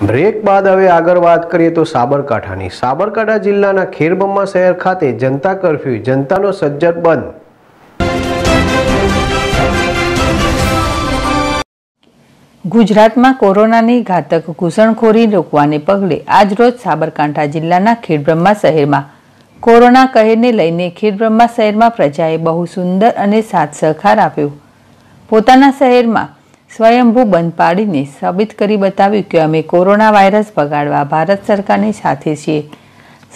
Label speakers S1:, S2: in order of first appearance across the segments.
S1: break બાદ હવે આગળ વાત કરીએ તો સાબરકાંઠાની સાબરકાંઠા જિલ્લાના ખેરબમ્મા શહેર ખાતે જનતા કર્ફ્યુ જનતાનો સજ્જડ બંધ
S2: ગુજરાતમાં કોરોનાની ઘાતક ઘૂસણખોરી રોકવાને પગલે આજરોજ સાબરકાંઠા જિલ્લાના ખેડબ્રહ્મા શહેરમાં કોરોના કહેરને લઈને ખેડબ્રહ્મા શહેરમાં પ્રજાએ બહુ સુંદર અને સાથ સહકાર આપ્યો પોતાના શહેરમાં સ્વયંભૂ બંધ પાડીને સાબિત કરી બતાવ્યું કે અમે કોરોના વાયરસ ભગાડવા ભારત સરકારની સાથે છીએ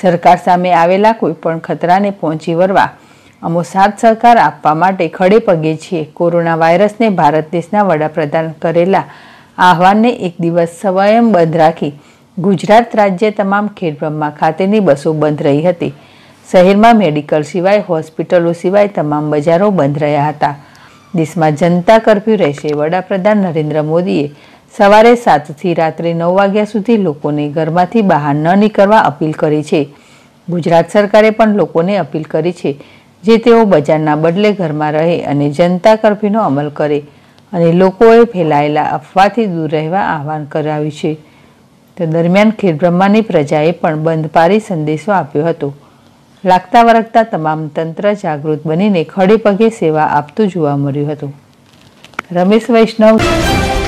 S2: સરકાર સામે આવેલા કોઈપણ ખતરાને પહોંચી વળવા અમો સાથ સહકાર આપવા માટે ખડે પગે છીએ કોરોના વાયરસને ભારત દેશના વડાપ્રધાન કરેલા આહવાનને એક દિવસ સ્વયં બંધ રાખી ગુજરાત રાજ્ય તમામ ખેડબ્રહ્મા ખાતેની બસો બંધ રહી હતી શહેરમાં મેડિકલ સિવાય હોસ્પિટલો સિવાય તમામ બજારો બંધ રહ્યા હતા દેશમાં જનતા કર્ફ્યુ રહેશે વડાપ્રધાન નરેન્દ્ર મોદીએ સવારે સાતથી રાત્રે નવ વાગ્યા સુધી લોકોને ઘરમાંથી બહાર ન નીકળવા અપીલ કરી છે ગુજરાત સરકારે પણ લોકોને અપીલ કરી છે જે તેઓ બજારના બદલે ઘરમાં રહે અને જનતા કરફ્યુનો અમલ કરે અને લોકોએ ફેલાયેલા અફવાથી દૂર રહેવા આહવાન કરાવ્યું છે તો દરમિયાન ખેડબ્રહ્માની પ્રજાએ પણ બંધ પારી સંદેશો આપ્યો હતો લાગતા વળગતા તમામ તંત્ર જાગૃત બનીને ખડે પગે સેવા આપતું જોવા મળ્યું હતું રમેશ વૈષ્ણવ